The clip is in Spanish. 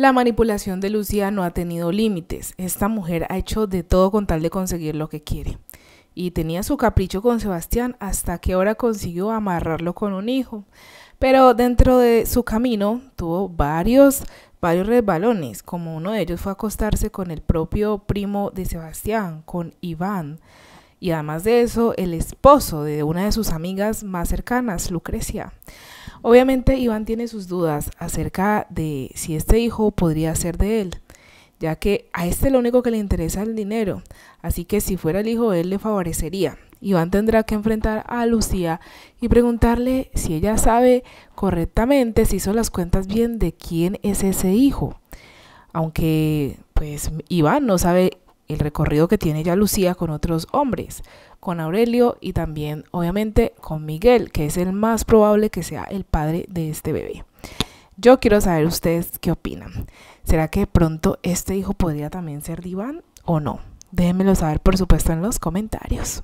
La manipulación de Lucía no ha tenido límites. Esta mujer ha hecho de todo con tal de conseguir lo que quiere. Y tenía su capricho con Sebastián hasta que ahora consiguió amarrarlo con un hijo. Pero dentro de su camino tuvo varios, varios resbalones, como uno de ellos fue acostarse con el propio primo de Sebastián, con Iván. Y además de eso, el esposo de una de sus amigas más cercanas, Lucrecia. Obviamente Iván tiene sus dudas acerca de si este hijo podría ser de él, ya que a este lo único que le interesa es el dinero, así que si fuera el hijo de él le favorecería. Iván tendrá que enfrentar a Lucía y preguntarle si ella sabe correctamente, si hizo las cuentas bien de quién es ese hijo. Aunque pues Iván no sabe el recorrido que tiene ya Lucía con otros hombres, con Aurelio y también obviamente con Miguel, que es el más probable que sea el padre de este bebé. Yo quiero saber ustedes qué opinan. ¿Será que pronto este hijo podría también ser diván o no? Déjenmelo saber por supuesto en los comentarios.